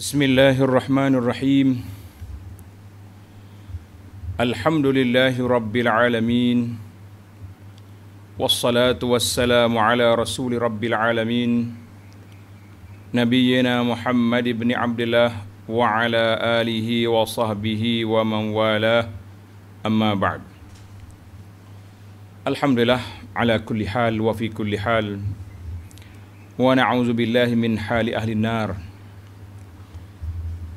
بسم الله الرحمن الرحيم الحمد لله رب العالمين والصلاة والسلام على رسول رب العالمين نبينا محمد بن عبد الله وعلى آله وصحبه ومن والاه أما بعد الحمد لله على كل حال وفي كل حال ونعوذ بالله من حال أهل النار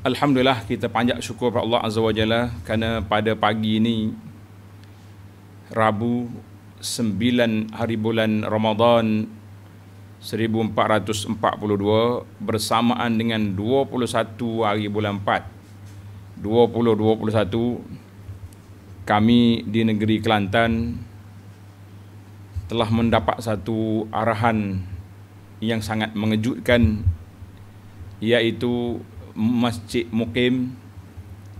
Alhamdulillah kita panjat syukur kepada Allah Azza wa Jalla kerana pada pagi ini Rabu 9 hari bulan Ramadan 1442 bersamaan dengan 21 hari bulan 4 2021 kami di negeri Kelantan telah mendapat satu arahan yang sangat mengejutkan iaitu Masjid Mukim,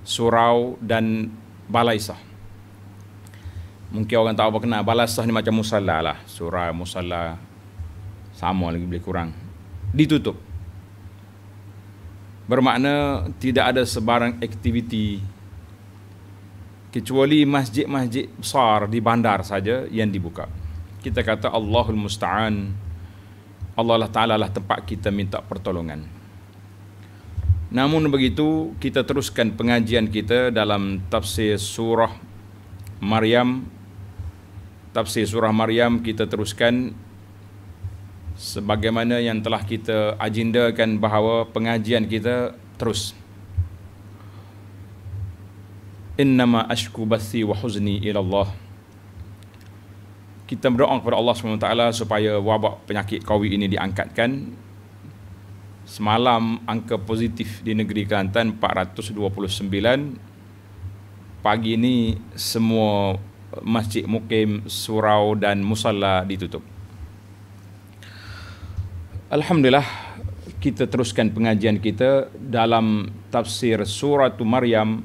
Surau dan Balai Sah. Mungkin orang tak apa Balai Sah ni macam musalla lah. Surau, musalla sama lagi boleh kurang. Ditutup. Bermakna tidak ada sebarang aktiviti kecuali masjid-masjid besar di bandar saja yang dibuka. Kita kata Allahul Musta'an Allah lah Ta'ala lah tempat kita minta pertolongan. Namun begitu kita teruskan pengajian kita dalam tafsir surah Maryam Tafsir surah Maryam kita teruskan Sebagaimana yang telah kita ajindakan bahawa pengajian kita terus Innama ashku bathi wa huzni ilallah Kita berdoa kepada Allah SWT supaya wabak penyakit COVID ini diangkatkan Semalam angka positif di negeri Kelantan 429. Pagi ini semua masjid mukim, surau dan musalla ditutup. Alhamdulillah kita teruskan pengajian kita dalam tafsir surah Maryam.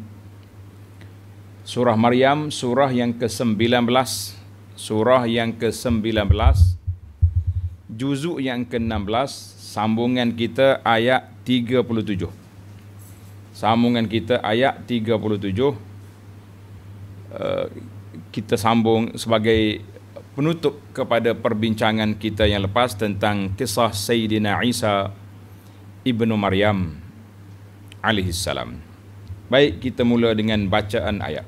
Surah Maryam surah yang ke-19, surah yang ke-19 juzuk yang ke-16 sambungan kita ayat 37 sambungan kita ayat 37 uh, eh, kita sambung sebagai penutup kepada perbincangan kita yang lepas tentang kisah Sayyidina Isa ibnu Maryam alaihissalam baik kita mula dengan bacaan ayat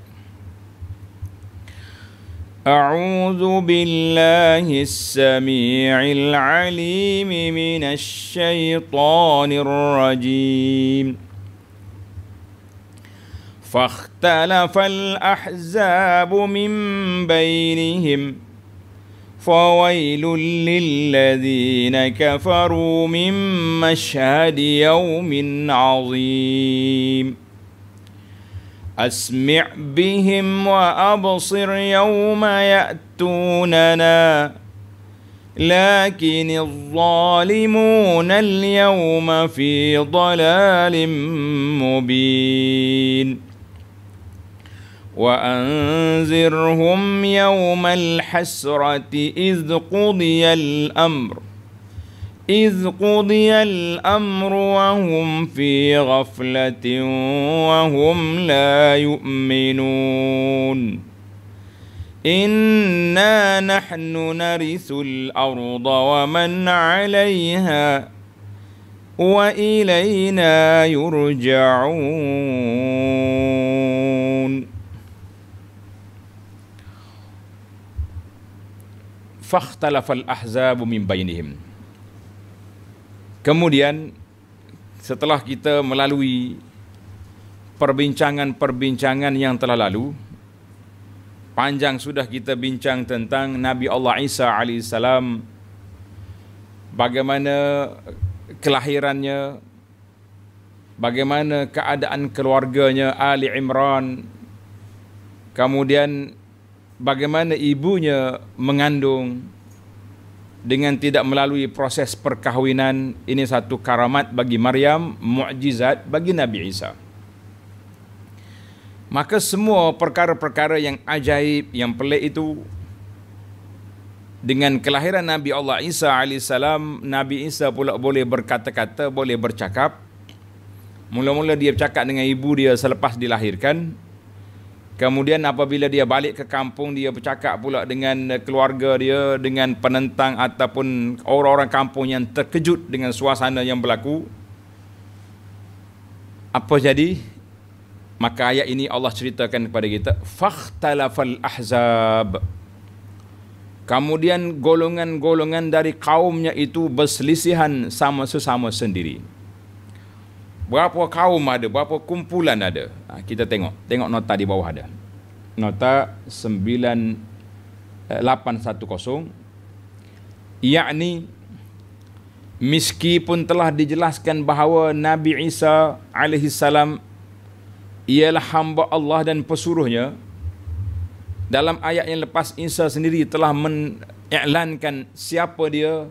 أعوذ بالله السميع العليم من الشيطان الرجيم فاختلف الأحزاب من بينهم فويل للذين كفروا من مشهد يوم عظيم أسمع بهم وأبصر يوم يأتوننا لكن الظالمون اليوم في ضلال مبين وأنذرهم يوم الحسرة إذ قضي الأمر إذ قضي الأمر وهم في غفلة وهم لا يؤمنون إنا نحن نرث الأرض ومن عليها وإلينا يرجعون فاختلف الأحزاب من بينهم Kemudian setelah kita melalui perbincangan-perbincangan yang telah lalu panjang sudah kita bincang tentang Nabi Allah Isa alaihissalam bagaimana kelahirannya bagaimana keadaan keluarganya Ali Imran kemudian bagaimana ibunya mengandung dengan tidak melalui proses perkahwinan ini satu karamat bagi Maryam mukjizat bagi Nabi Isa maka semua perkara-perkara yang ajaib yang pelik itu dengan kelahiran Nabi Allah Isa AS Nabi Isa pula boleh berkata-kata boleh bercakap mula-mula dia bercakap dengan ibu dia selepas dilahirkan Kemudian apabila dia balik ke kampung dia bercakap pula dengan eh, keluarga dia dengan penentang ataupun orang-orang kampung yang terkejut dengan suasana yang berlaku. Apa jadi? Maka ayat ini Allah ceritakan kepada kita fakhtalafal ahzab. Kemudian golongan-golongan dari kaumnya itu berselisihan sama sama sendiri. Berapa kaum ada, berapa kumpulan ada. Ha, kita tengok. Tengok nota di bawah ada. Nota 9810. Ia ni, meskipun telah dijelaskan bahawa Nabi Isa alaihi ialah hamba Allah dan pesuruhnya dalam ayat yang lepas Isa sendiri telah mengiklankan siapa dia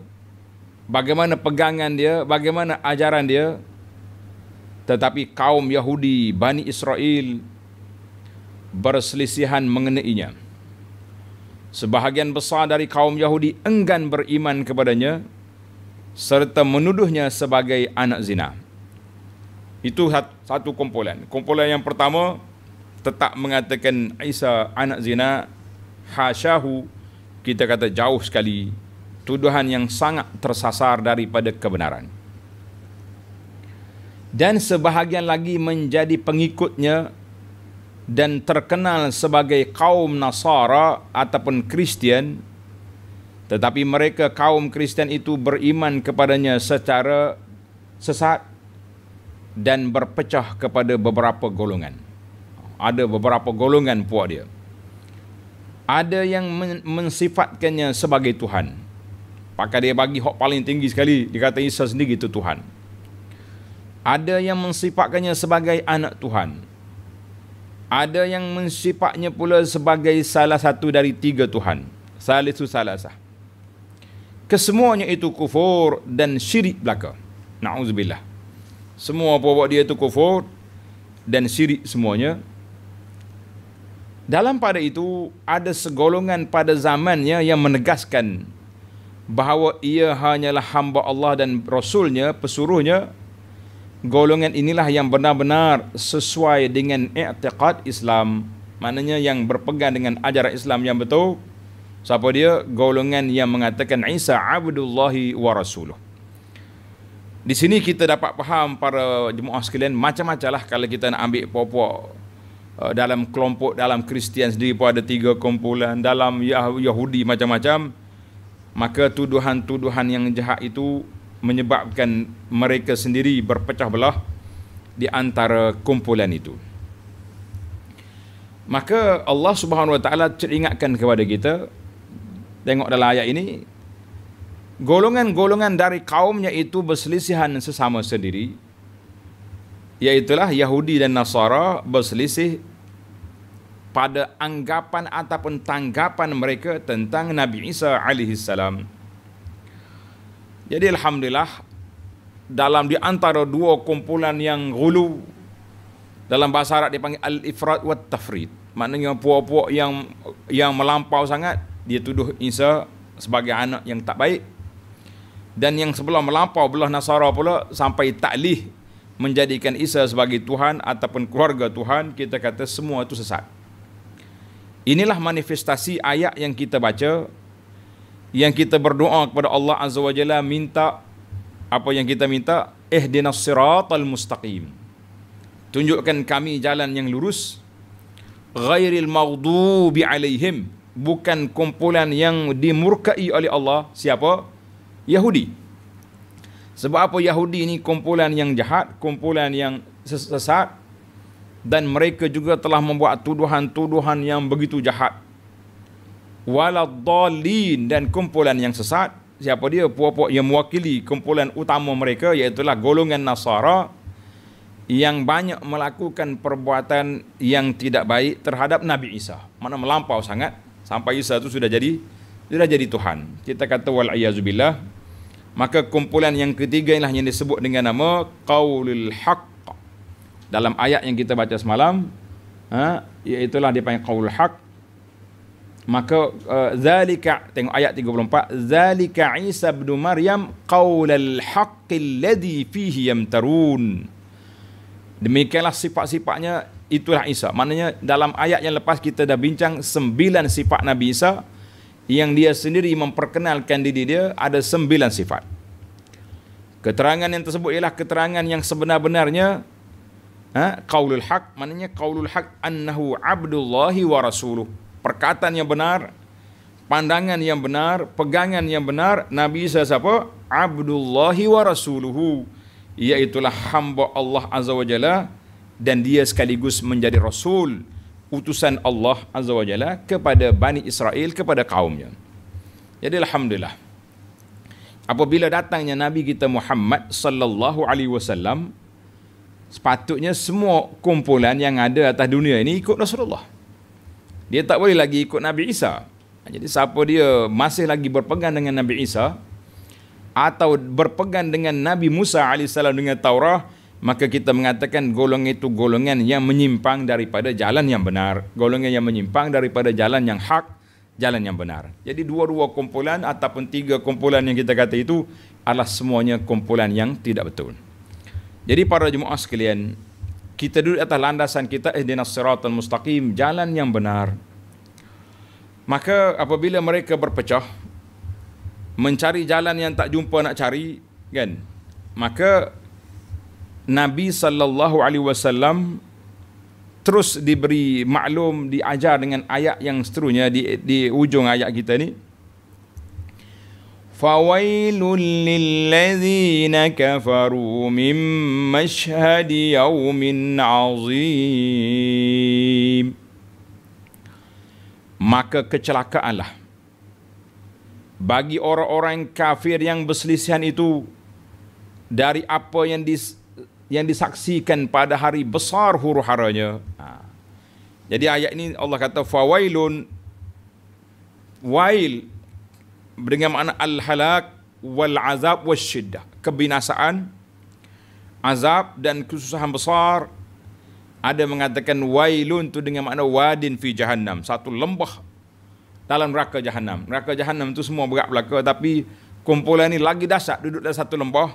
bagaimana pegangan dia bagaimana ajaran dia tetapi kaum Yahudi Bani Israel berselisihan mengenainya. Sebahagian besar dari kaum Yahudi enggan beriman kepadanya serta menuduhnya sebagai anak zina. Itu satu kumpulan. Kumpulan yang pertama tetap mengatakan Isa anak zina hasyahu kita kata jauh sekali tuduhan yang sangat tersasar daripada kebenaran dan sebahagian lagi menjadi pengikutnya dan terkenal sebagai kaum Nasara ataupun Kristian tetapi mereka kaum Kristian itu beriman kepadanya secara sesat dan berpecah kepada beberapa golongan ada beberapa golongan puak dia ada yang men- mensifatkannya sebagai Tuhan Pakai dia bagi hak paling tinggi sekali dia Isa sendiri itu Tuhan ada yang mensifatkannya sebagai anak Tuhan. Ada yang mensifatnya pula sebagai salah satu dari tiga Tuhan. salah salasah. Kesemuanya itu kufur dan syirik belaka. Na'udzubillah. Semua apa dia itu kufur dan syirik semuanya. Dalam pada itu, ada segolongan pada zamannya yang menegaskan bahawa ia hanyalah hamba Allah dan Rasulnya, pesuruhnya, golongan inilah yang benar-benar sesuai dengan i'tiqad Islam maknanya yang berpegang dengan ajaran Islam yang betul siapa dia golongan yang mengatakan Isa abdullah wa rasuluh di sini kita dapat faham para jemaah sekalian macam-macamlah kalau kita nak ambil popok eh, dalam kelompok dalam Kristian sendiri pun ada tiga kumpulan dalam Yahudi macam-macam maka tuduhan-tuduhan yang jahat itu menyebabkan mereka sendiri berpecah belah di antara kumpulan itu. Maka Allah Subhanahu Wa Taala ceringatkan kepada kita tengok dalam ayat ini golongan-golongan dari kaumnya itu berselisihan sesama sendiri iaitulah Yahudi dan Nasara berselisih pada anggapan ataupun tanggapan mereka tentang Nabi Isa alaihi salam. Jadi alhamdulillah dalam diantara dua kumpulan yang gulu dalam bahasa Arab dipanggil al-ifrat wa tafrid. Maknanya puak-puak yang yang melampau sangat dia tuduh Isa sebagai anak yang tak baik. Dan yang sebelah melampau belah Nasara pula sampai taklih menjadikan Isa sebagai Tuhan ataupun keluarga Tuhan, kita kata semua itu sesat. Inilah manifestasi ayat yang kita baca yang kita berdoa kepada Allah Azza wa Jalla minta apa yang kita minta eh ihdinas siratal mustaqim tunjukkan kami jalan yang lurus ghairil maghdubi alaihim bukan kumpulan yang dimurkai oleh Allah siapa Yahudi sebab apa Yahudi ini kumpulan yang jahat kumpulan yang sesat dan mereka juga telah membuat tuduhan-tuduhan yang begitu jahat waladdallin dan kumpulan yang sesat siapa dia puak-puak yang mewakili kumpulan utama mereka iaitu golongan nasara yang banyak melakukan perbuatan yang tidak baik terhadap Nabi Isa mana melampau sangat sampai Isa itu sudah jadi sudah jadi Tuhan kita kata wal billah maka kumpulan yang ketiga inilah yang disebut dengan nama qaulul haqq dalam ayat yang kita baca semalam ha iaitu lah dipanggil qaulul haqq maka eh, zalika uh, tengok ayat 34 zalika isa bin maryam qaulal haqqi alladhi fihi yamtarun demikianlah sifat-sifatnya itulah Isa maknanya dalam ayat yang lepas kita dah bincang sembilan sifat Nabi Isa yang dia sendiri memperkenalkan diri dia ada sembilan sifat keterangan yang tersebut ialah keterangan yang sebenar-benarnya ha qaulul haq maknanya qaulul haq annahu abdullah wa rasuluhu perkataan yang benar, pandangan yang benar, pegangan yang benar, Nabi Isa siapa? Abdullahi wa Rasuluhu. Iaitulah hamba Allah Azza wa Jalla dan dia sekaligus menjadi Rasul utusan Allah Azza wa Jalla kepada Bani Israel, kepada kaumnya. Jadi Alhamdulillah. Apabila datangnya Nabi kita Muhammad sallallahu alaihi wasallam sepatutnya semua kumpulan yang ada atas dunia ini ikut Rasulullah dia tak boleh lagi ikut Nabi Isa. Ha, jadi siapa dia masih lagi berpegang dengan Nabi Isa atau berpegang dengan Nabi Musa AS dengan Taurah, maka kita mengatakan golongan itu golongan yang menyimpang daripada jalan yang benar. Golongan yang menyimpang daripada jalan yang hak, jalan yang benar. Jadi dua-dua kumpulan ataupun tiga kumpulan yang kita kata itu adalah semuanya kumpulan yang tidak betul. Jadi para jemaah sekalian, kita duduk atas landasan kita ihdinas eh, siratal mustaqim jalan yang benar maka apabila mereka berpecah mencari jalan yang tak jumpa nak cari kan maka Nabi sallallahu alaihi wasallam terus diberi maklum diajar dengan ayat yang seterusnya di di hujung ayat kita ni فويل للذين كفروا من مشهد يوم عظيم Maka kecelakaanlah bagi orang-orang kafir yang berselisihan itu dari apa yang dis, yang disaksikan pada hari besar huru-haranya. Ha. Jadi ayat ini Allah kata fawailun wail dengan makna al-halak wal azab wasyiddah kebinasaan azab dan kesusahan besar ada mengatakan wailun tu dengan makna wadin fi jahannam satu lembah dalam neraka jahannam neraka jahannam tu semua berat belaka tapi kumpulan ini lagi dahsyat duduk dalam satu lembah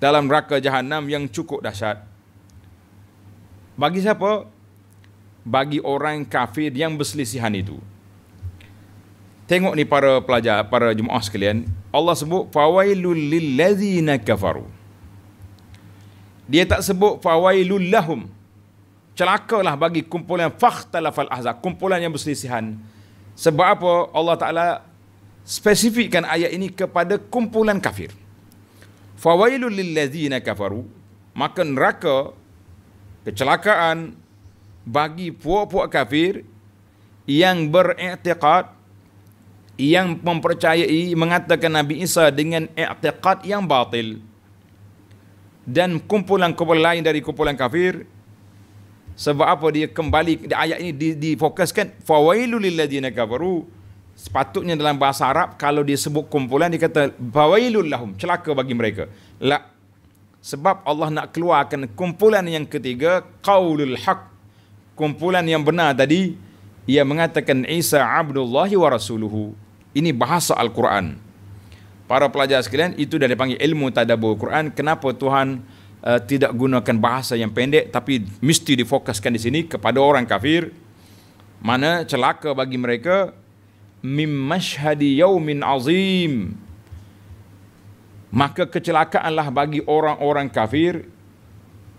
dalam neraka jahannam yang cukup dahsyat bagi siapa bagi orang kafir yang berselisihan itu Tengok ni para pelajar, para jemaah sekalian. Allah sebut fawailul lil lilladzina kafaru. Dia tak sebut fawailul lahum. Celakalah bagi kumpulan fakhtalafal ahzab, kumpulan yang berselisihan. Sebab apa Allah Taala spesifikkan ayat ini kepada kumpulan kafir. Fawailul lil lilladzina kafaru, maka neraka kecelakaan bagi puak-puak kafir yang beriktikad yang mempercayai mengatakan Nabi Isa dengan i'tiqad yang batil dan kumpulan-kumpulan lain dari kumpulan kafir sebab apa dia kembali di ayat ini difokuskan fawailul ladina kafaru sepatutnya dalam bahasa Arab kalau dia sebut kumpulan dia kata fawailul lahum celaka bagi mereka la sebab Allah nak keluarkan kumpulan yang ketiga qaulul haq kumpulan yang benar tadi ia mengatakan Isa abdullahi wa rasuluhu ini bahasa Al-Quran. Para pelajar sekalian, itu dah dipanggil ilmu tadabur Al-Quran. Kenapa Tuhan uh, tidak gunakan bahasa yang pendek tapi mesti difokuskan di sini kepada orang kafir. Mana celaka bagi mereka. Mim mashhadi yaumin azim. Maka kecelakaanlah bagi orang-orang kafir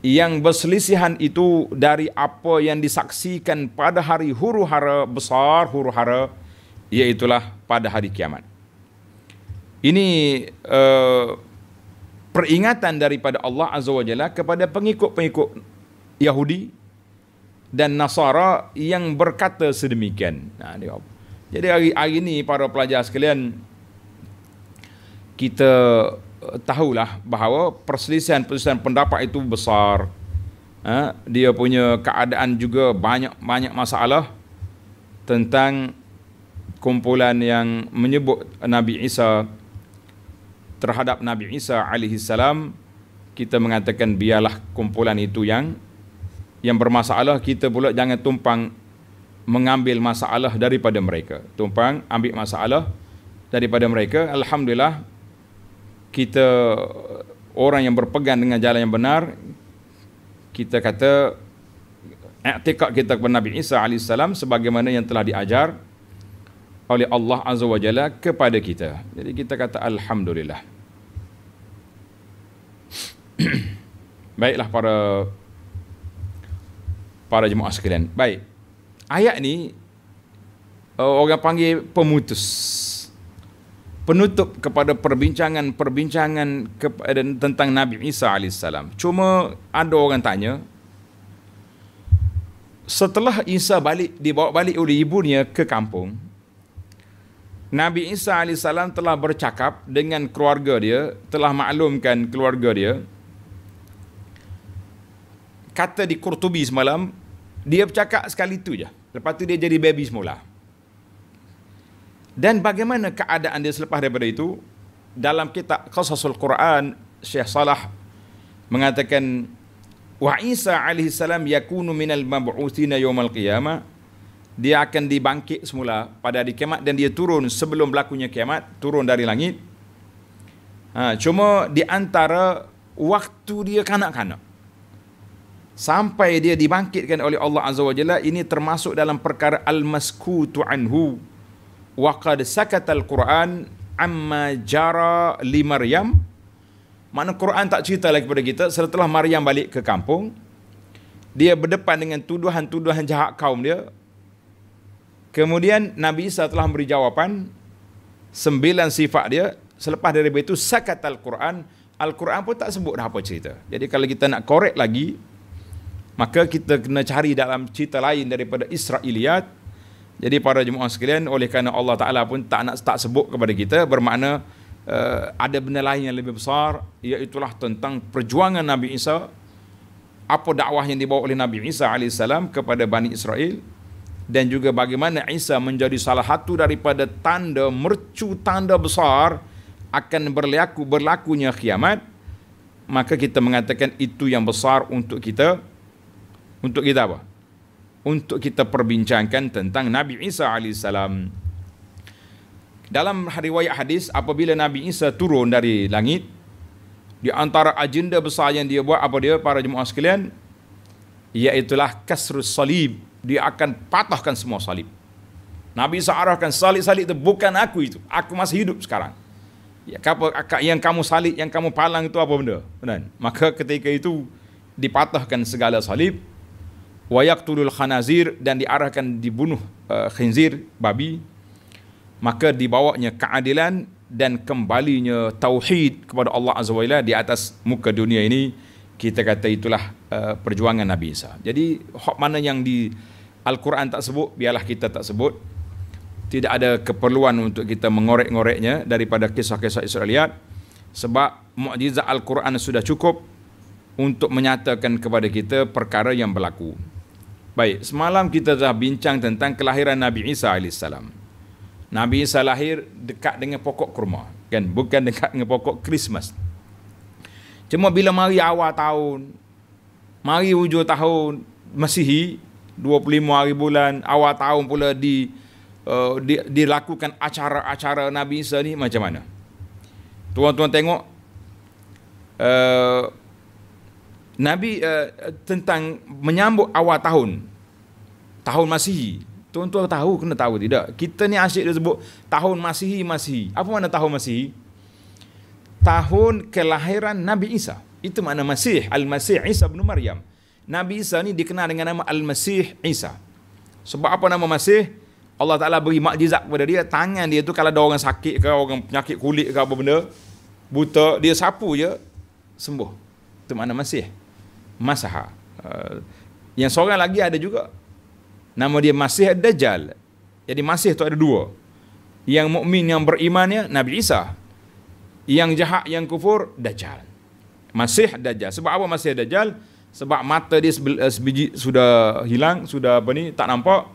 yang berselisihan itu dari apa yang disaksikan pada hari huru hara besar, huru hara Yaitulah pada hari kiamat. Ini uh, peringatan daripada Allah Azza wa Jalla kepada pengikut-pengikut Yahudi dan Nasara yang berkata sedemikian. Nah, dia. Jadi hari, hari ini para pelajar sekalian kita eh, tahulah bahawa perselisihan-perselisihan pendapat itu besar. Ha, dia punya keadaan juga banyak-banyak masalah tentang kumpulan yang menyebut Nabi Isa terhadap Nabi Isa alaihi salam kita mengatakan biarlah kumpulan itu yang yang bermasalah kita pula jangan tumpang mengambil masalah daripada mereka tumpang ambil masalah daripada mereka alhamdulillah kita orang yang berpegang dengan jalan yang benar kita kata i'tiqad kita kepada Nabi Isa alaihi salam sebagaimana yang telah diajar oleh Allah Azza wa Jalla kepada kita. Jadi kita kata Alhamdulillah. Baiklah para para jemaah sekalian. Baik. Ayat ni eh, orang panggil pemutus. Penutup kepada perbincangan-perbincangan eh, tentang Nabi Isa AS. Cuma ada orang tanya, setelah Isa balik dibawa balik oleh ibunya ke kampung, Nabi Isa AS telah bercakap dengan keluarga dia, telah maklumkan keluarga dia. Kata di Kurtubi semalam, dia bercakap sekali tu je. Lepas tu dia jadi baby semula. Dan bagaimana keadaan dia selepas daripada itu? Dalam kitab Qasasul Quran, Syekh Salah mengatakan, Wa Isa alaihissalam yakunu minal mab'uthina yawmal qiyamah, dia akan dibangkit semula pada hari kiamat dan dia turun sebelum berlakunya kiamat turun dari langit ha, cuma di antara waktu dia kanak-kanak sampai dia dibangkitkan oleh Allah Azza wa Jalla ini termasuk dalam perkara al-maskutu anhu wa qad sakata al-Quran amma jara li Maryam makna Quran tak cerita lagi kepada kita setelah Maryam balik ke kampung dia berdepan dengan tuduhan-tuduhan jahat kaum dia Kemudian Nabi Isa telah memberi jawapan sembilan sifat dia selepas dari itu sakat al-Quran Al-Quran pun tak sebut dah apa cerita. Jadi kalau kita nak korek lagi maka kita kena cari dalam cerita lain daripada Israiliyat. Jadi para jemaah sekalian oleh kerana Allah Taala pun tak nak tak sebut kepada kita bermakna uh, ada benda lain yang lebih besar iaitu tentang perjuangan Nabi Isa apa dakwah yang dibawa oleh Nabi Isa alaihissalam kepada Bani Israel dan juga bagaimana Isa menjadi salah satu daripada tanda mercu tanda besar akan berlaku berlakunya kiamat maka kita mengatakan itu yang besar untuk kita untuk kita apa untuk kita perbincangkan tentang Nabi Isa alaihissalam dalam riwayat hadis apabila Nabi Isa turun dari langit di antara agenda besar yang dia buat apa dia para jemaah sekalian iaitulah kasrus salib dia akan patahkan semua salib. Nabi Isa arahkan salib-salib itu bukan aku itu. Aku masih hidup sekarang. Ya, apa, yang kamu salib, yang kamu palang itu apa benda? Benar. Maka ketika itu dipatahkan segala salib. Wayak tulul khanazir dan diarahkan dibunuh uh, khinzir, babi. Maka dibawanya keadilan dan kembalinya tauhid kepada Allah Azza wa Jalla di atas muka dunia ini. Kita kata itulah uh, perjuangan Nabi Isa. Jadi, hak mana yang di... Al-Quran tak sebut, biarlah kita tak sebut. Tidak ada keperluan untuk kita mengorek-ngoreknya daripada kisah-kisah Israeliat sebab mukjizat Al-Quran sudah cukup untuk menyatakan kepada kita perkara yang berlaku. Baik, semalam kita dah bincang tentang kelahiran Nabi Isa AS. Nabi Isa lahir dekat dengan pokok kurma, kan? bukan dekat dengan pokok Christmas. Cuma bila mari awal tahun, mari hujung tahun Masihi, 25 hari bulan awal tahun pula di uh, di dilakukan acara-acara Nabi Isa ni macam mana tuan-tuan tengok uh, Nabi uh, tentang menyambut awal tahun tahun Masihi tuan-tuan tahu kena tahu tidak kita ni asyik dia sebut tahun Masihi Masihi apa mana tahun Masihi tahun kelahiran Nabi Isa itu makna Masih Al-Masih Isa bin Maryam Nabi Isa ni dikenal dengan nama Al-Masih Isa. Sebab apa nama Masih? Allah Ta'ala beri makjizat kepada dia. Tangan dia tu kalau ada orang sakit ke, orang penyakit kulit ke apa benda, buta, dia sapu je, sembuh. Itu makna Masih. Masaha. Uh, yang seorang lagi ada juga. Nama dia Masih Dajjal. Jadi Masih tu ada dua. Yang mukmin yang berimannya, Nabi Isa. Yang jahat, yang kufur, Dajjal. Masih Dajjal. Sebab apa Masih Dajjal sebab mata dia sebiji, eh, sebiji sudah hilang sudah apa ni tak nampak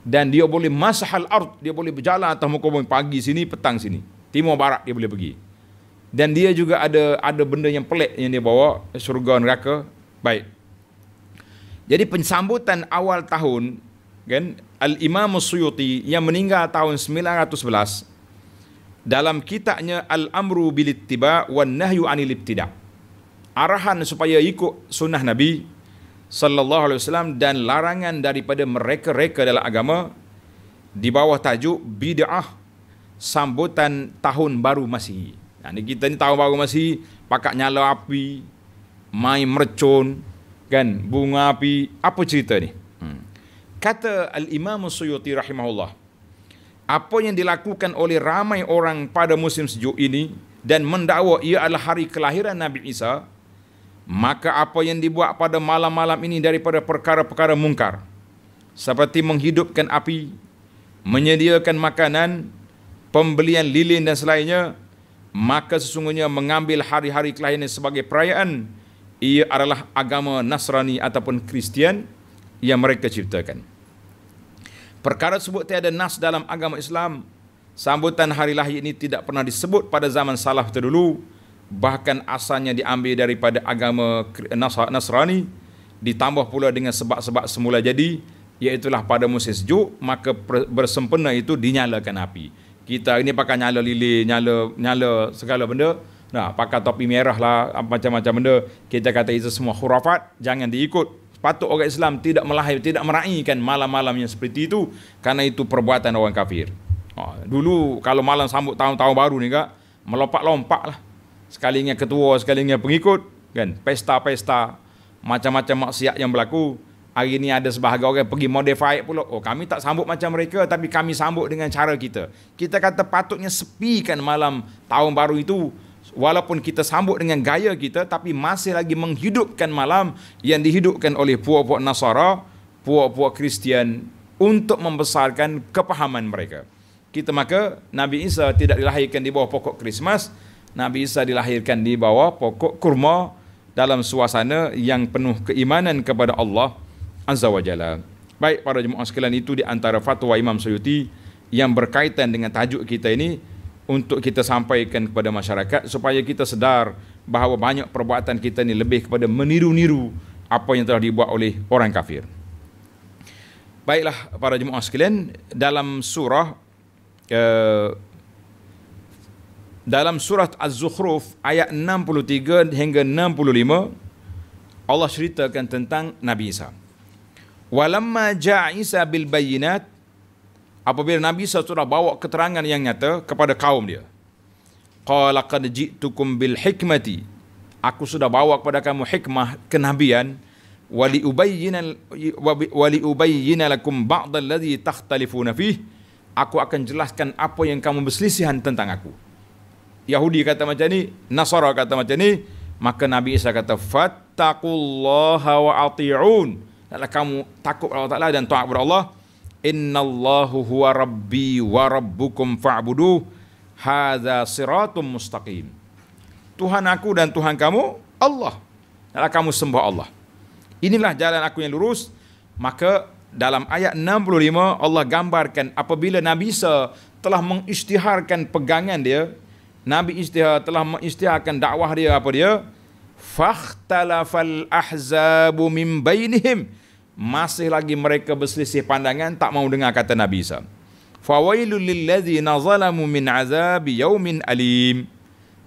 dan dia boleh masahal ard dia boleh berjalan atas muka bumi pagi sini petang sini timur barat dia boleh pergi dan dia juga ada ada benda yang pelik yang dia bawa syurga neraka baik jadi penyambutan awal tahun kan al imam suyuti yang meninggal tahun 911 dalam kitabnya al amru bilittiba ittiba wan nahyu anil ibtida' arahan supaya ikut sunnah Nabi sallallahu alaihi wasallam dan larangan daripada mereka-reka dalam agama di bawah tajuk bidah sambutan tahun baru masih. Nah, ni kita ni tahun baru masih pakak nyala api, main mercun, kan, bunga api, apa cerita ni? Hmm. Kata Al-Imam Suyuti rahimahullah, apa yang dilakukan oleh ramai orang pada musim sejuk ini dan mendakwa ia adalah hari kelahiran Nabi Isa, maka apa yang dibuat pada malam-malam ini daripada perkara-perkara mungkar seperti menghidupkan api menyediakan makanan pembelian lilin dan selainnya maka sesungguhnya mengambil hari-hari kelahiran sebagai perayaan ia adalah agama Nasrani ataupun Kristian yang mereka ciptakan perkara tersebut tiada nas dalam agama Islam sambutan hari lahir ini tidak pernah disebut pada zaman salaf terdahulu bahkan asalnya diambil daripada agama Nasrani ditambah pula dengan sebab-sebab semula jadi iaitulah pada musim sejuk maka bersempena itu dinyalakan api kita ini pakai nyala lilin nyala nyala segala benda nah pakai topi merah lah macam-macam benda kita kata itu semua khurafat jangan diikut patut orang Islam tidak melahir tidak meraihkan malam-malam yang seperti itu kerana itu perbuatan orang kafir ah, dulu kalau malam sambut tahun-tahun baru ni kak melompat-lompat lah sekalinya ketua, sekalinya pengikut, kan? Pesta-pesta, macam-macam maksiat yang berlaku. Hari ini ada sebahagian orang pergi modify pula. Oh, kami tak sambut macam mereka tapi kami sambut dengan cara kita. Kita kata patutnya sepi kan malam tahun baru itu walaupun kita sambut dengan gaya kita tapi masih lagi menghidupkan malam yang dihidupkan oleh puak-puak Nasara, puak-puak Kristian untuk membesarkan kepahaman mereka. Kita maka Nabi Isa tidak dilahirkan di bawah pokok Krismas Nabi Isa dilahirkan di bawah pokok kurma dalam suasana yang penuh keimanan kepada Allah Azza wa Jalla. Baik para jemaah sekalian itu di antara fatwa Imam Suyuti yang berkaitan dengan tajuk kita ini untuk kita sampaikan kepada masyarakat supaya kita sedar bahawa banyak perbuatan kita ini lebih kepada meniru-niru apa yang telah dibuat oleh orang kafir. Baiklah para jemaah sekalian dalam surah eh, dalam surah Az-Zukhruf ayat 63 hingga 65 Allah ceritakan tentang Nabi Isa. Walamma ja'a Isa bil bayyinat apabila Nabi Isa sudah bawa keterangan yang nyata kepada kaum dia. Qala qad ji'tukum bil hikmati. Aku sudah bawa kepada kamu hikmah kenabian wa li ubayyin wa lakum ba'd allazi takhtalifuna fihi. Aku akan jelaskan apa yang kamu berselisihan tentang aku. Yahudi kata macam ni, Nasara kata macam ni, maka Nabi Isa kata fattaqullaha wa atiun. Kalau kamu takut Allah Taala dan taat kepada Allah, innallahu huwa rabbi wa rabbukum fa'budu. Hadza siratum mustaqim. Tuhan aku dan Tuhan kamu Allah. Kalau kamu sembah Allah. Inilah jalan aku yang lurus. Maka dalam ayat 65 Allah gambarkan apabila Nabi Isa telah mengisytiharkan pegangan dia Nabi Ishtihar telah mengisytiharkan dakwah dia apa dia? Fakhtalafal ahzabu min bainihim. Masih lagi mereka berselisih pandangan tak mau dengar kata Nabi Isa. Fawailul lilladzina zalamu min azabi yaumin alim.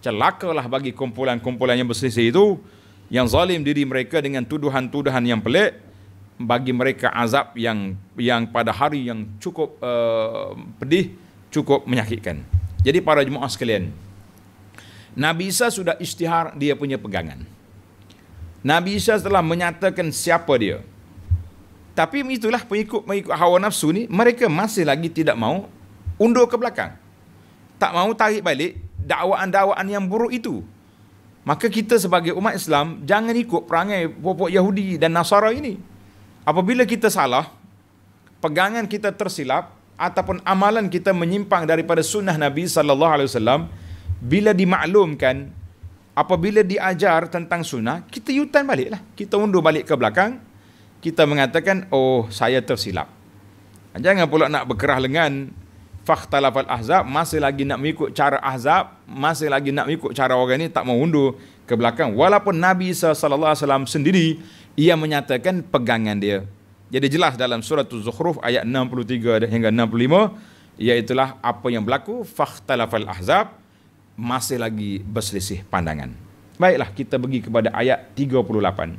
Celakalah bagi kumpulan-kumpulan yang berselisih itu yang zalim diri mereka dengan tuduhan-tuduhan yang pelik bagi mereka azab yang yang pada hari yang cukup uh, pedih cukup menyakitkan. Jadi para jemaah sekalian, Nabi Isa sudah istihar dia punya pegangan. Nabi Isa telah menyatakan siapa dia. Tapi itulah pengikut-pengikut hawa nafsu ni, mereka masih lagi tidak mau undur ke belakang. Tak mau tarik balik dakwaan-dakwaan yang buruk itu. Maka kita sebagai umat Islam, jangan ikut perangai popok Yahudi dan Nasara ini. Apabila kita salah, pegangan kita tersilap, ataupun amalan kita menyimpang daripada sunnah Nabi sallallahu alaihi wasallam bila dimaklumkan apabila diajar tentang sunnah kita yutan balik lah, kita mundur balik ke belakang kita mengatakan oh saya tersilap jangan pula nak berkerah lengan fakhtalafal ahzab masih lagi nak mengikut cara ahzab masih lagi nak mengikut cara orang ini tak mau mundur ke belakang walaupun Nabi sallallahu alaihi wasallam sendiri ia menyatakan pegangan dia jadi jelas dalam surah az ayat 63 hingga 65 iaitulah apa yang berlaku fakhtalafal ahzab masih lagi berselisih pandangan. Baiklah kita pergi kepada ayat 38.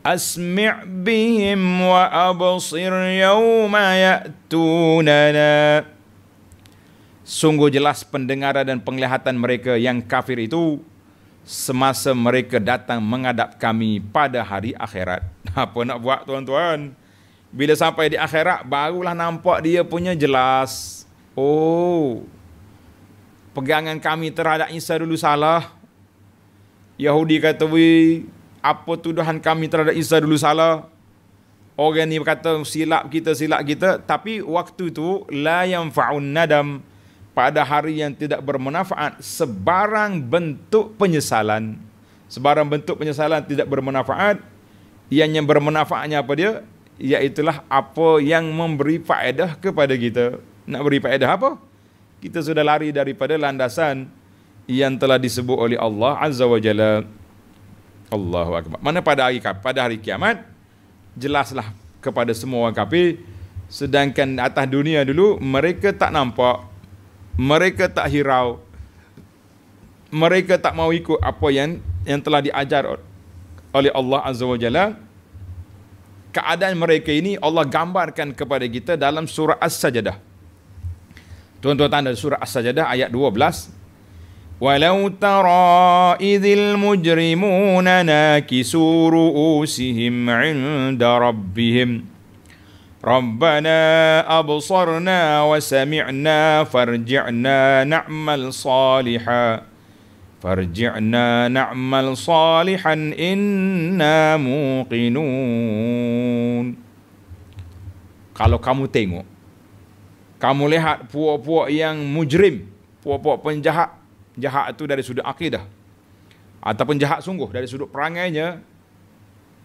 Asmi' bihim wa absir yawma ya'tunana. Sungguh jelas pendengaran dan penglihatan mereka yang kafir itu semasa mereka datang menghadap kami pada hari akhirat. Apa nak buat tuan-tuan? Bila sampai di akhirat barulah nampak dia punya jelas. Oh, pegangan kami terhadap Isa dulu salah. Yahudi kata, apa tuduhan kami terhadap Isa dulu salah. Orang ni berkata, silap kita, silap kita. Tapi waktu tu, la yang fa'un nadam pada hari yang tidak bermanfaat sebarang bentuk penyesalan sebarang bentuk penyesalan tidak bermanfaat yang yang bermanfaatnya apa dia iaitulah apa yang memberi faedah kepada kita nak beri faedah apa kita sudah lari daripada landasan yang telah disebut oleh Allah Azza wa Jalla. Allahu Akbar. Mana pada hari pada hari kiamat jelaslah kepada semua orang kafir sedangkan atas dunia dulu mereka tak nampak mereka tak hirau mereka tak mau ikut apa yang yang telah diajar oleh Allah Azza wa Jalla keadaan mereka ini Allah gambarkan kepada kita dalam surah As-Sajdah Tuan-tuan dari surah As-Sajdah ayat 12. Walau tara idzil mujrimuna nakisu ru'usihim 'inda rabbihim Rabbana absarna wa sami'na farji'na na'mal salihan farji'na na'mal salihan inna muqinun Kalau kamu tengok kamu lihat puak-puak yang mujrim, puak-puak penjahat, jahat itu dari sudut akidah ataupun jahat sungguh dari sudut perangainya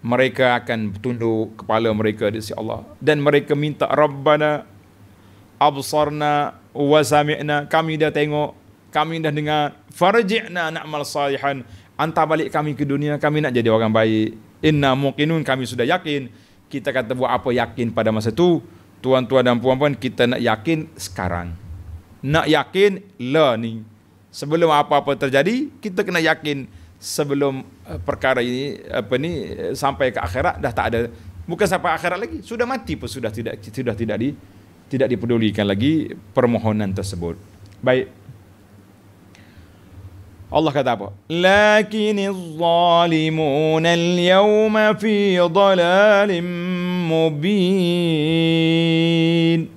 mereka akan tunduk kepala mereka di sisi Allah dan mereka minta rabbana absarna wa kami dah tengok kami dah dengar farji'na na'mal salihan anta balik kami ke dunia kami nak jadi orang baik inna muqinun kami sudah yakin kita kata buat apa yakin pada masa itu tuan-tuan dan puan-puan kita nak yakin sekarang nak yakin learning sebelum apa-apa terjadi kita kena yakin sebelum eh, perkara ini apa ni sampai ke akhirat dah tak ada bukan sampai akhirat lagi sudah mati pun sudah tidak sudah tidak di tidak dipedulikan lagi permohonan tersebut baik Allah kata apa? Lakinil zalimun al-yawma fi dalalim mubin.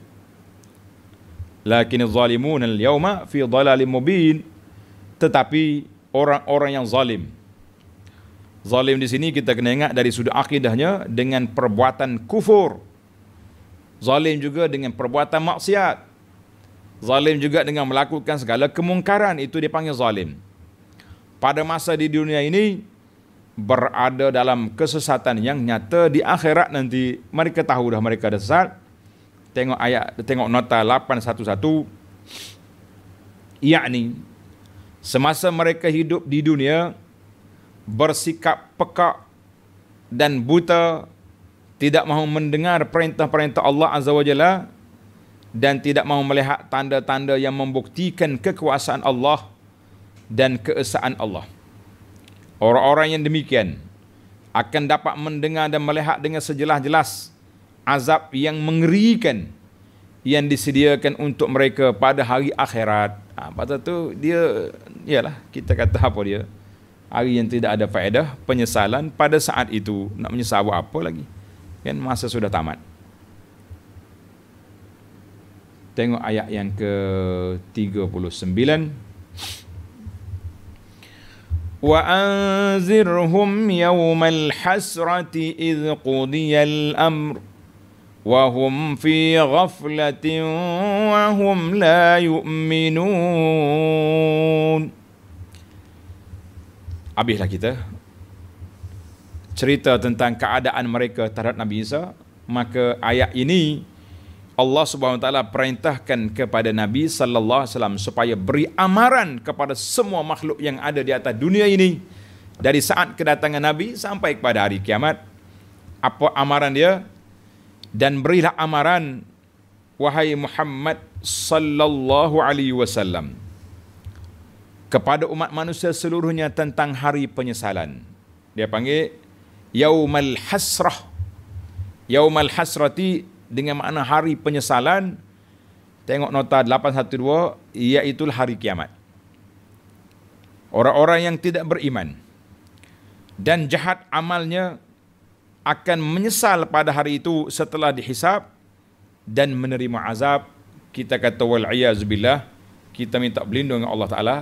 Lakinil zalimun al-yawma fi dalalim mubin. Tetapi orang-orang yang zalim. Zalim di sini kita kena ingat dari sudut akidahnya dengan perbuatan kufur. Zalim juga dengan perbuatan maksiat. Zalim juga dengan melakukan segala kemungkaran. Itu dipanggil zalim. Zalim pada masa di dunia ini berada dalam kesesatan yang nyata di akhirat nanti mereka tahu dah mereka ada sesat tengok ayat tengok nota 811 yakni semasa mereka hidup di dunia bersikap pekak dan buta tidak mahu mendengar perintah-perintah Allah Azza wa Jalla dan tidak mahu melihat tanda-tanda yang membuktikan kekuasaan Allah dan keesaan Allah. Orang-orang yang demikian akan dapat mendengar dan melihat dengan sejelas-jelas azab yang mengerikan yang disediakan untuk mereka pada hari akhirat. Ha, pada tu dia ialah kita kata apa dia? Hari yang tidak ada faedah, penyesalan pada saat itu nak menyesal buat apa lagi? Kan masa sudah tamat. Tengok ayat yang ke-39. وأنذرهم يوم الحسرة إذ قضي الأمر وهم في غفلة وهم لا يؤمنون Habislah kita cerita tentang keadaan mereka terhadap Nabi Isa maka ayat ini Allah Subhanahu Wa Taala perintahkan kepada Nabi Sallallahu Alaihi Wasallam supaya beri amaran kepada semua makhluk yang ada di atas dunia ini dari saat kedatangan Nabi sampai kepada hari kiamat. Apa amaran dia? Dan berilah amaran wahai Muhammad Sallallahu Alaihi Wasallam kepada umat manusia seluruhnya tentang hari penyesalan. Dia panggil Yaumal Hasrah. Yaumal Hasrati dengan makna hari penyesalan tengok nota 812 iaitu hari kiamat orang-orang yang tidak beriman dan jahat amalnya akan menyesal pada hari itu setelah dihisap dan menerima azab kita kata wal billah kita minta berlindung dengan Allah taala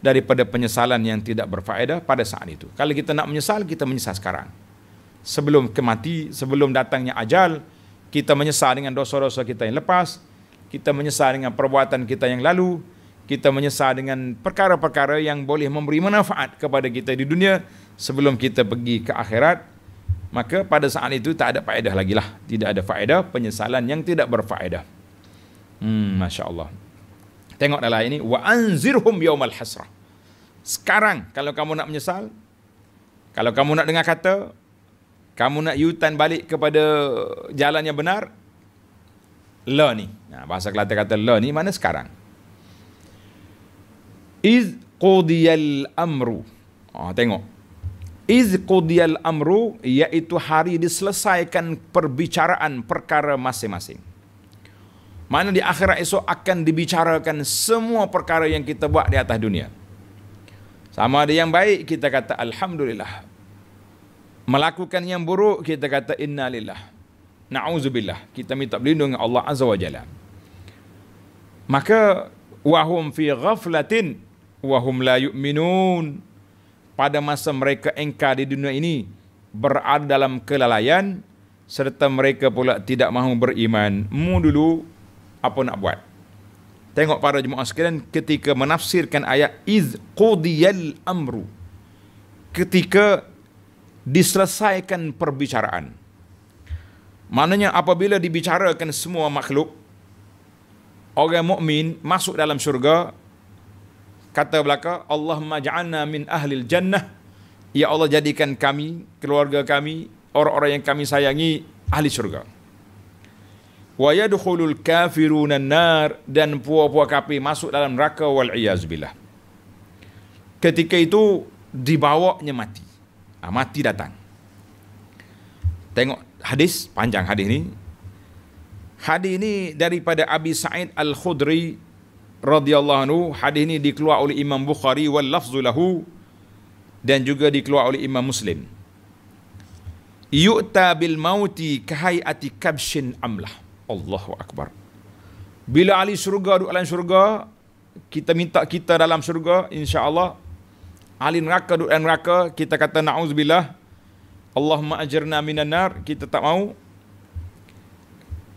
daripada penyesalan yang tidak berfaedah pada saat itu kalau kita nak menyesal kita menyesal sekarang sebelum kematian, sebelum datangnya ajal kita menyesal dengan dosa-dosa kita yang lepas, kita menyesal dengan perbuatan kita yang lalu, kita menyesal dengan perkara-perkara yang boleh memberi manfaat kepada kita di dunia sebelum kita pergi ke akhirat, maka pada saat itu tak ada faedah lagi lah. Tidak ada faedah, penyesalan yang tidak berfaedah. Hmm, Masya Allah. Tengok dalam ini. Wa anzirhum yawmal hasrah. Sekarang, kalau kamu nak menyesal, kalau kamu nak dengar kata, kamu nak yutan balik kepada jalan yang benar la ni nah, ha, bahasa kelata kata la ni mana sekarang iz qudiyal amru ah oh, tengok iz qudiyal amru iaitu hari diselesaikan perbicaraan perkara masing-masing mana di akhirat esok akan dibicarakan semua perkara yang kita buat di atas dunia sama ada yang baik kita kata alhamdulillah melakukan yang buruk kita kata innalillah na'udzubillah kita minta perlindungan Allah azza wa maka wahum fi ghaflatin wahum la yu'minun pada masa mereka engkar di dunia ini berada dalam kelalaian serta mereka pula tidak mahu beriman mu dulu apa nak buat tengok para jemaah sekalian ketika menafsirkan ayat iz qudiyal amru ketika diselesaikan perbicaraan. Maknanya apabila dibicarakan semua makhluk, orang mukmin masuk dalam syurga, kata belaka, Allah ja'alna min ahlil jannah, Ya Allah jadikan kami, keluarga kami, orang-orang yang kami sayangi, ahli syurga. Wa yadukhulul kafiruna nar dan puak-puak kapi masuk dalam raka wal iyazubillah. Ketika itu dibawanya mati ha, mati datang tengok hadis panjang hadis ni hadis ini daripada Abi Sa'id Al-Khudri radhiyallahu anhu hadis ini dikeluarkan oleh Imam Bukhari wal lafzu dan juga dikeluarkan oleh Imam Muslim yu'ta bil mauti kahai'ati kabshin amlah Allahu akbar bila Ali surga duduk dalam surga kita minta kita dalam surga, insya Allah ahli neraka duduk dalam neraka kita kata na'uzubillah Allahumma ajirna minan nar kita tak mau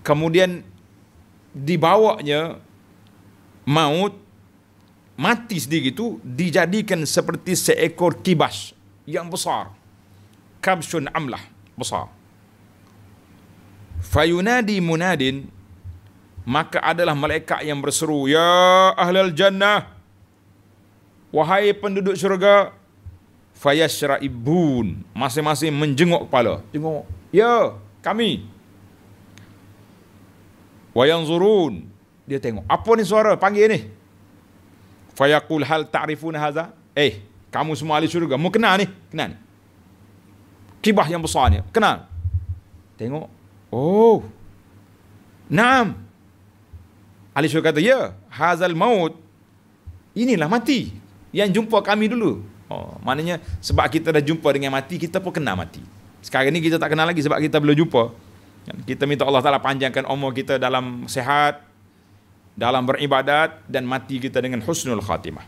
kemudian dibawanya maut mati sendiri itu dijadikan seperti seekor kibas yang besar kabsun amlah besar fayunadi munadin maka adalah malaikat yang berseru ya ahlal jannah Wahai penduduk syurga ibun, Masing-masing menjenguk kepala Jenguk Ya kami zurun. Dia tengok Apa ni suara panggil ni Fayaqul hal ta'rifun haza Eh kamu semua ahli syurga Mu kenal ni Kenal ni Kibah yang besar ni Kenal Tengok Oh Naam Ali syurga kata ya Hazal maut Inilah mati yang jumpa kami dulu. Oh, maknanya sebab kita dah jumpa dengan mati, kita pun kenal mati. Sekarang ni kita tak kenal lagi sebab kita belum jumpa. Kan? Kita minta Allah Ta'ala panjangkan umur kita dalam sehat, dalam beribadat dan mati kita dengan husnul khatimah.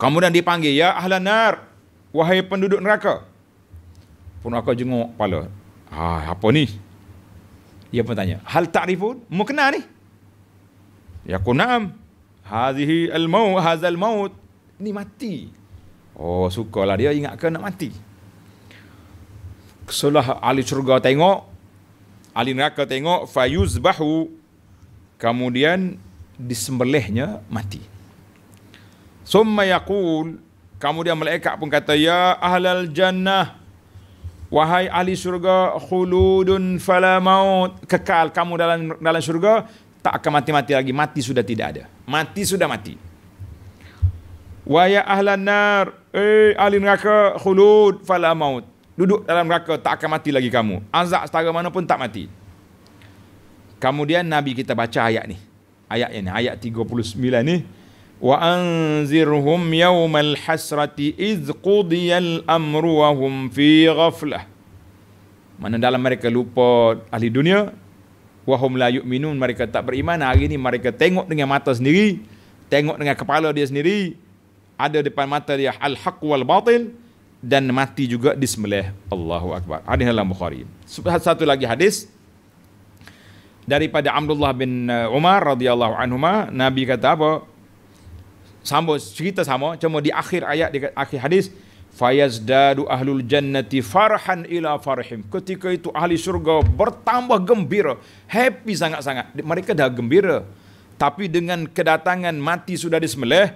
Kemudian dipanggil, Ya ahlan nar, wahai penduduk neraka. Pun aku jenguk kepala. Ah, apa ni? Dia pun tanya, hal ta'rifun? Mu kenal ni? Ya ku na'am. Hazihi al-maut, hazal maut. Ni mati. Oh, sukalah dia ingat ke nak mati. Kesulah ahli syurga tengok, ahli neraka tengok, fayuzbahu. Kemudian disembelihnya mati. Summa yaqul, kemudian malaikat pun kata, ya ahlal jannah. Wahai ahli syurga, khuludun fala maut. Kekal kamu dalam dalam syurga, tak akan mati-mati lagi. Mati sudah tidak ada mati sudah mati wa ya ahlan nar eh ahli neraka khulud fala maut duduk dalam neraka tak akan mati lagi kamu azab setara mana pun tak mati kemudian nabi kita baca ayat ni ayat ini ayat 39 ni wa anzirhum yawmal hasrati iz qudiyal amru wa hum fi ghaflah mana dalam mereka lupa ahli dunia wahum la yu'minun mereka tak beriman hari ini mereka tengok dengan mata sendiri tengok dengan kepala dia sendiri ada depan mata dia al haq wal batil dan mati juga disembelih Allahu akbar hadis dalam bukhari satu lagi hadis daripada Abdullah bin uh, Umar radhiyallahu anhu nabi kata apa sambung cerita sama cuma di akhir ayat di akhir hadis Fayazdadu ahlul jannati farhan ila farhim. Ketika itu ahli surga bertambah gembira. Happy sangat-sangat. Mereka dah gembira. Tapi dengan kedatangan mati sudah disembelih,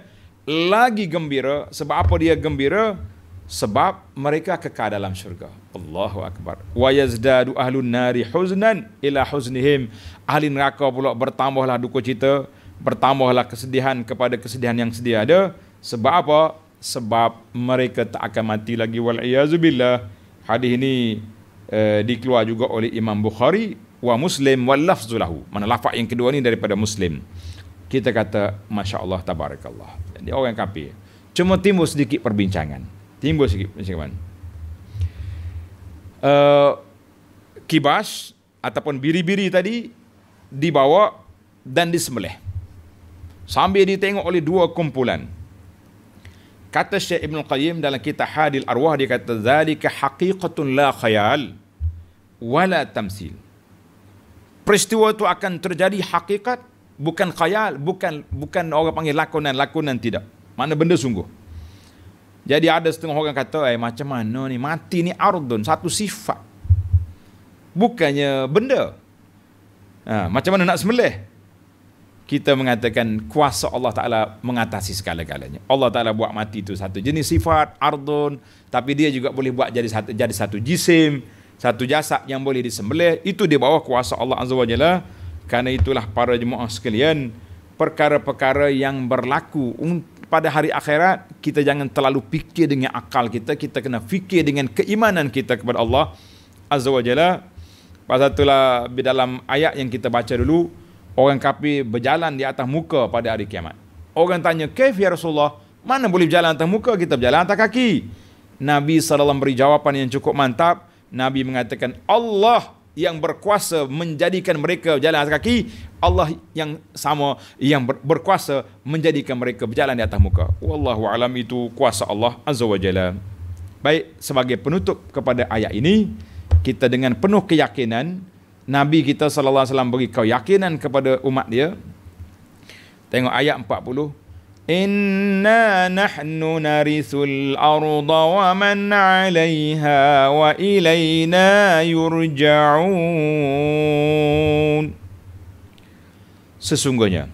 lagi gembira. Sebab apa dia gembira? Sebab mereka kekal dalam syurga. Allahu Akbar. Wa yazdadu ahlun nari huznan ila huznihim. Ahli neraka pula bertambahlah duka cita. Bertambahlah kesedihan kepada kesedihan yang sedia ada. Sebab apa? sebab mereka tak akan mati lagi wal iazubillah hadis ini uh, dikeluar juga oleh Imam Bukhari wa Muslim wal lafzulahu mana lafaz yang kedua ni daripada Muslim kita kata masya-Allah tabarakallah jadi orang kafir cuma timbul sedikit perbincangan timbul sedikit perbincangan uh, kibas ataupun biri-biri tadi dibawa dan disembelih sambil ditengok oleh dua kumpulan Kata Syekh Ibn Qayyim dalam kitab Hadil Arwah dia kata zalika haqiqatun la khayal wala tamsil. Peristiwa itu akan terjadi hakikat bukan khayal, bukan bukan orang panggil lakonan-lakonan tidak. Mana benda sungguh. Jadi ada setengah orang kata, eh macam mana ni, mati ni ardun, satu sifat. Bukannya benda. Ha, macam mana nak semelih? kita mengatakan kuasa Allah Ta'ala mengatasi segala-galanya. Allah Ta'ala buat mati itu satu jenis sifat, ardun, tapi dia juga boleh buat jadi satu, jadi satu jisim, satu jasad yang boleh disembelih. Itu di bawah kuasa Allah Azza wa Jalla. Karena itulah para jemaah sekalian, perkara-perkara yang berlaku pada hari akhirat, kita jangan terlalu fikir dengan akal kita, kita kena fikir dengan keimanan kita kepada Allah Azza wa Jalla. Pasal itulah di dalam ayat yang kita baca dulu, Orang kafir berjalan di atas muka pada hari kiamat. Orang tanya, Kef ya Rasulullah, mana boleh berjalan atas muka? Kita berjalan atas kaki. Nabi SAW beri jawapan yang cukup mantap. Nabi mengatakan, Allah yang berkuasa menjadikan mereka berjalan atas kaki. Allah yang sama yang berkuasa menjadikan mereka berjalan di atas muka. Wallahu alam itu kuasa Allah Azza wajalla. Baik, sebagai penutup kepada ayat ini, kita dengan penuh keyakinan, Nabi kita sallallahu alaihi wasallam beri keyakinan kepada umat dia. Tengok ayat 40. Inna nahnu narisul arda wa man 'alayha wa ilayna yurja'un. Sesungguhnya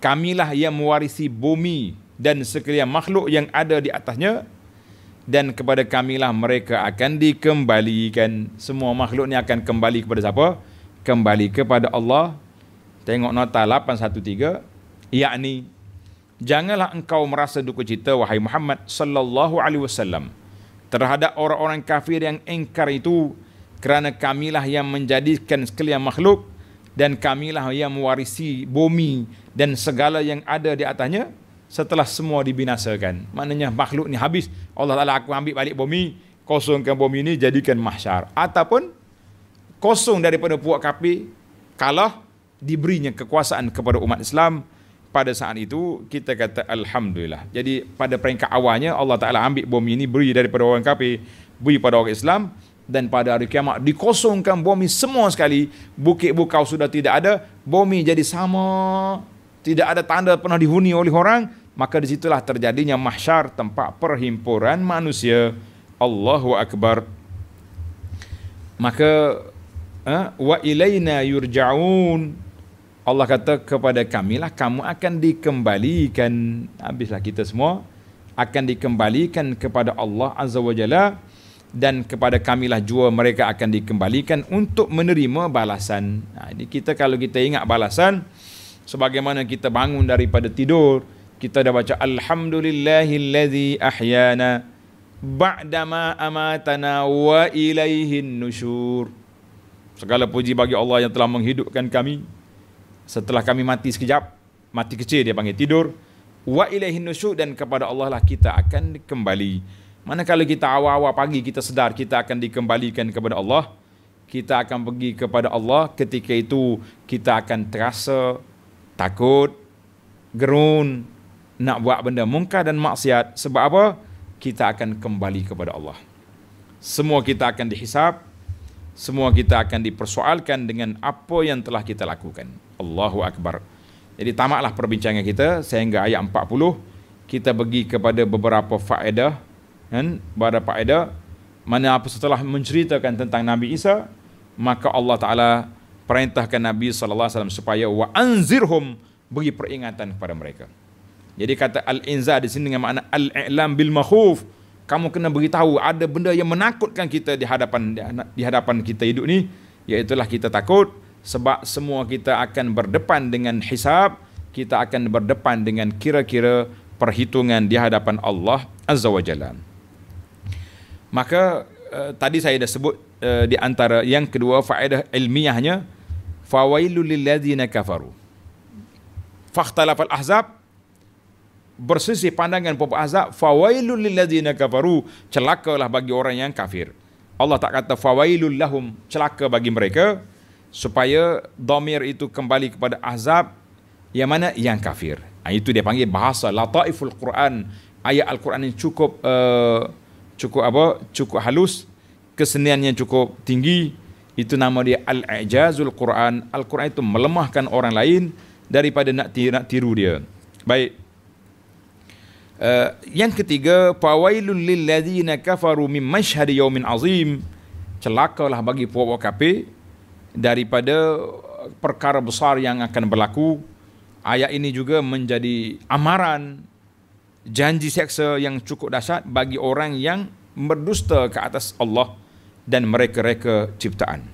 kamilah yang mewarisi bumi dan sekalian makhluk yang ada di atasnya dan kepada kamilah mereka akan dikembalikan semua makhluk ni akan kembali kepada siapa kembali kepada Allah tengok nota 813 yakni janganlah engkau merasa duka cita wahai Muhammad sallallahu alaihi wasallam terhadap orang-orang kafir yang engkar itu kerana kamilah yang menjadikan sekalian makhluk dan kamilah yang mewarisi bumi dan segala yang ada di atasnya setelah semua dibinasakan. Maknanya makhluk ni habis. Allah Ta'ala aku ambil balik bumi, kosongkan bumi ni, jadikan mahsyar. Ataupun kosong daripada puak kapi, kalah, diberinya kekuasaan kepada umat Islam. Pada saat itu, kita kata Alhamdulillah. Jadi pada peringkat awalnya, Allah Ta'ala ambil bumi ini beri daripada orang kafir, beri pada orang Islam. Dan pada hari kiamat, dikosongkan bumi semua sekali. Bukit bukau sudah tidak ada, bumi jadi sama tidak ada tanda pernah dihuni oleh orang, maka disitulah terjadinya mahsyar tempat perhimpunan manusia. Allahu akbar. Maka eh, wa ilaina yurja'un. Allah kata kepada kami lah kamu akan dikembalikan habislah kita semua akan dikembalikan kepada Allah azza wajalla dan kepada kamilah jua mereka akan dikembalikan untuk menerima balasan. Nah, ini kita kalau kita ingat balasan, sebagaimana kita bangun daripada tidur kita dah baca alhamdulillahillazi ahyana ba'dama amatana wa ilaihin nusyur segala puji bagi Allah yang telah menghidupkan kami setelah kami mati sekejap mati kecil dia panggil tidur wa ilaihin nusyur dan kepada Allah lah kita akan kembali mana kalau kita awal-awal pagi kita sedar kita akan dikembalikan kepada Allah kita akan pergi kepada Allah ketika itu kita akan terasa takut, gerun, nak buat benda mungkar dan maksiat. Sebab apa? Kita akan kembali kepada Allah. Semua kita akan dihisap. Semua kita akan dipersoalkan dengan apa yang telah kita lakukan. Allahu Akbar. Jadi tamatlah perbincangan kita sehingga ayat 40. Kita pergi kepada beberapa faedah. Kan? Beberapa faedah. Mana apa setelah menceritakan tentang Nabi Isa. Maka Allah Ta'ala perintahkan Nabi sallallahu alaihi wasallam supaya wa anzirhum beri peringatan kepada mereka. Jadi kata al Inza di sini dengan makna al-i'lam bil makhuf. Kamu kena beritahu ada benda yang menakutkan kita di hadapan di hadapan kita hidup ni iaitulah kita takut sebab semua kita akan berdepan dengan hisab, kita akan berdepan dengan kira-kira perhitungan di hadapan Allah Azza wa Jalla. Maka uh, tadi saya dah sebut uh, di antara yang kedua faedah ilmiahnya fawailu lilladzina kafaru fakhtalafal ahzab bersisih pandangan bapa azab fawailu lilladzina kafaru celakalah bagi orang yang kafir Allah tak kata fawailul lahum celaka bagi mereka supaya domir itu kembali kepada azab yang mana yang kafir ha, itu dia panggil bahasa lataiful quran ayat al-quran yang cukup uh, cukup apa cukup halus kesenian yang cukup tinggi itu nama dia al-ijazul Quran. Al-Quran itu melemahkan orang lain daripada nak tiru, nak tiru dia. Baik. Uh, yang ketiga, fawailul lil ladzina kafaru min mashhad yawmin azim. Celakalah bagi puak-puak kafir daripada perkara besar yang akan berlaku. Ayat ini juga menjadi amaran janji seksa yang cukup dahsyat bagi orang yang berdusta ke atas Allah dan mereka-reka ciptaan.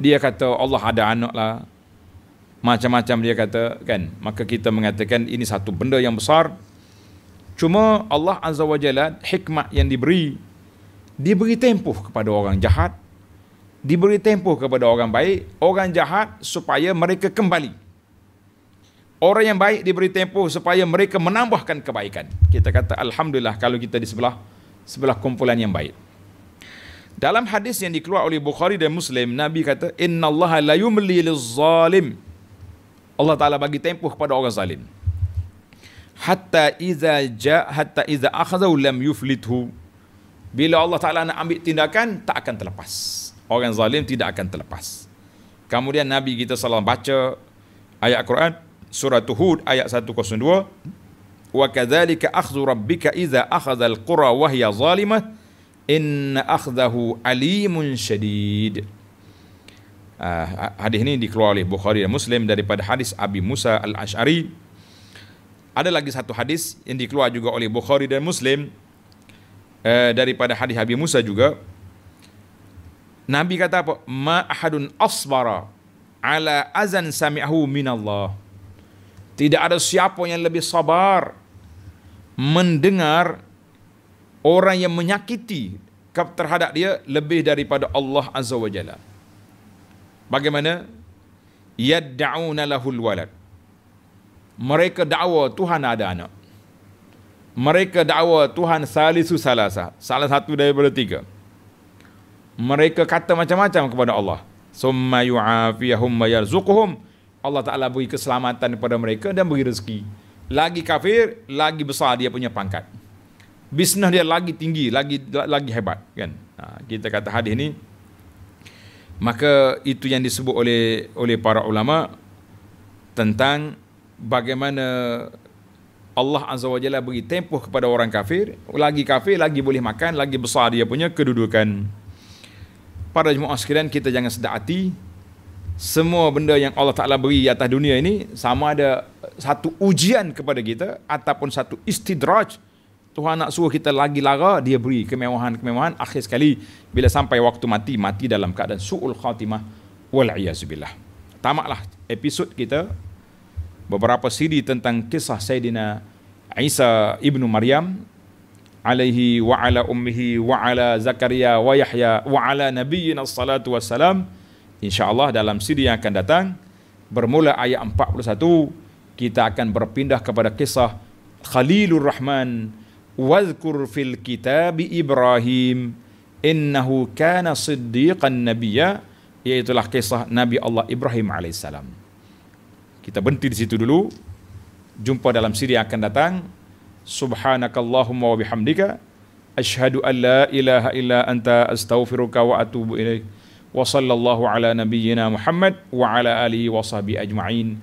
Dia kata Allah ada anak lah. Macam-macam dia kata kan. Maka kita mengatakan ini satu benda yang besar. Cuma Allah Azza wa Jalla hikmah yang diberi. Dia beri tempuh kepada orang jahat. Diberi tempuh kepada orang baik. Orang jahat supaya mereka kembali. Orang yang baik diberi tempuh supaya mereka menambahkan kebaikan. Kita kata Alhamdulillah kalau kita di sebelah sebelah kumpulan yang baik. Dalam hadis yang dikeluar oleh Bukhari dan Muslim, Nabi kata, Inna Allah la yumli zalim. Allah Ta'ala bagi tempuh kepada orang zalim. Hatta iza ja, hatta iza akhazau lam yuflithu. Bila Allah Ta'ala nak ambil tindakan, tak akan terlepas. Orang zalim tidak akan terlepas. Kemudian Nabi kita salam baca ayat Quran, surah Tuhud ayat 102. Wa kadhalika akhzu rabbika iza akhazal qura wahya zalimah inna akhdahu alimun syadid uh, ah, ha, hadis ini dikeluarkan oleh Bukhari dan Muslim daripada hadis Abi Musa Al-Ash'ari ada lagi satu hadis yang dikeluarkan juga oleh Bukhari dan Muslim uh, daripada hadis Abi Musa juga Nabi kata apa ma ahadun asbara ala azan sami'ahu minallah tidak ada siapa yang lebih sabar mendengar orang yang menyakiti terhadap dia lebih daripada Allah Azza wa Jalla. Bagaimana? Yadda'una lahul walad. Mereka dakwa Tuhan ada anak. Mereka dakwa Tuhan salisu salasa. Salah satu daripada tiga. Mereka kata macam-macam kepada Allah. Summa yu'afiyahum wa yarzukuhum. Allah Ta'ala beri keselamatan kepada mereka dan beri rezeki. Lagi kafir, lagi besar dia punya pangkat bisnes dia lagi tinggi, lagi lagi hebat kan. Ha, kita kata hadis ni maka itu yang disebut oleh oleh para ulama tentang bagaimana Allah Azza wajalla beri tempoh kepada orang kafir, lagi kafir lagi boleh makan, lagi besar dia punya kedudukan. Para jemaah sekalian kita jangan sedak hati semua benda yang Allah Ta'ala beri di atas dunia ini sama ada satu ujian kepada kita ataupun satu istidraj Tuhan nak suruh kita lagi lara, dia beri kemewahan-kemewahan. Akhir sekali, bila sampai waktu mati, mati dalam keadaan su'ul khatimah. Wal'iyazubillah. tamaklah episod kita. Beberapa siri tentang kisah Sayyidina Isa ibnu Maryam. Alaihi wa ala ummihi wa ala Zakaria wa Yahya wa ala nabiyina salatu wassalam. InsyaAllah dalam siri yang akan datang. Bermula ayat 41. Kita akan berpindah kepada kisah Khalilur Khalilur Rahman. Wazkur fil kitab Ibrahim Innahu kana siddiqan nabiya Iaitulah kisah Nabi Allah Ibrahim AS Kita berhenti di situ dulu Jumpa dalam siri yang akan datang Subhanakallahumma wa bihamdika Ashadu an la ilaha illa anta astaghfiruka wa atubu ilaih Wa sallallahu ala nabiyyina Muhammad Wa ala alihi wa sahbihi ajma'in